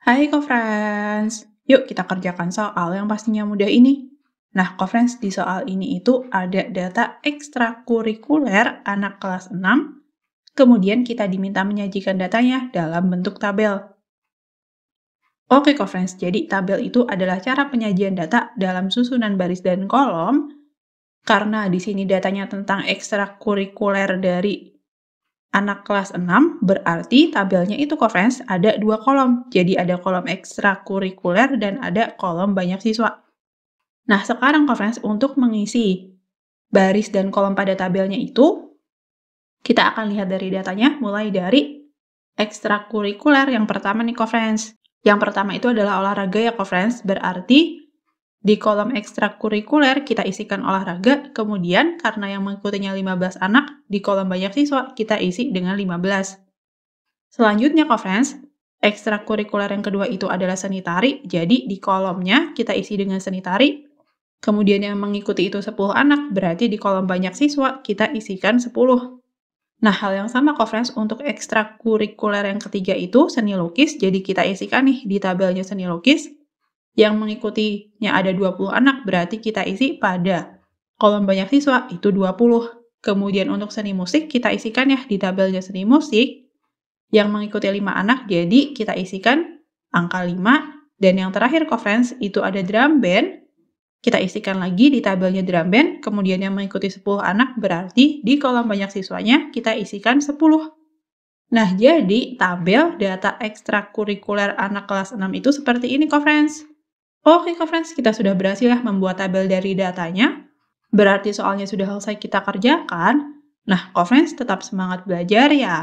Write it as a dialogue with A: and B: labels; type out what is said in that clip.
A: Hai Kofrans, yuk kita kerjakan soal yang pastinya mudah ini. Nah, conference di soal ini itu ada data ekstrakurikuler anak kelas 6, kemudian kita diminta menyajikan datanya dalam bentuk tabel. Oke conference. jadi tabel itu adalah cara penyajian data dalam susunan baris dan kolom, karena di sini datanya tentang ekstrakurikuler dari anak kelas 6 berarti tabelnya itu conference ada dua kolom. Jadi ada kolom ekstrakurikuler dan ada kolom banyak siswa. Nah, sekarang conference untuk mengisi baris dan kolom pada tabelnya itu, kita akan lihat dari datanya mulai dari ekstrakurikuler yang pertama nih conference. Yang pertama itu adalah olahraga ya conference, berarti di kolom ekstrakurikuler kita isikan olahraga, kemudian karena yang mengikutinya 15 anak, di kolom banyak siswa kita isi dengan 15. Selanjutnya, conference, ekstrakurikuler yang kedua itu adalah seni tari, jadi di kolomnya kita isi dengan seni tari. Kemudian yang mengikuti itu 10 anak, berarti di kolom banyak siswa kita isikan 10. Nah, hal yang sama friends untuk ekstrakurikuler yang ketiga itu seni lukis, jadi kita isikan nih di tabelnya seni lukis, yang mengikutinya ada 20 anak, berarti kita isi pada kolom banyak siswa itu 20. Kemudian untuk seni musik kita isikan ya di tabelnya seni musik yang mengikuti 5 anak, jadi kita isikan angka 5 dan yang terakhir conference itu ada drum band kita isikan lagi di tabelnya drum band, kemudian yang mengikuti 10 anak berarti di kolom banyak siswanya kita isikan 10. Nah, jadi tabel data ekstrakurikuler anak kelas 6 itu seperti ini, conference. Oke oh, okay, friends, kita sudah berhasil ya membuat tabel dari datanya. Berarti soalnya sudah selesai kita kerjakan. Nah, friends tetap semangat belajar ya.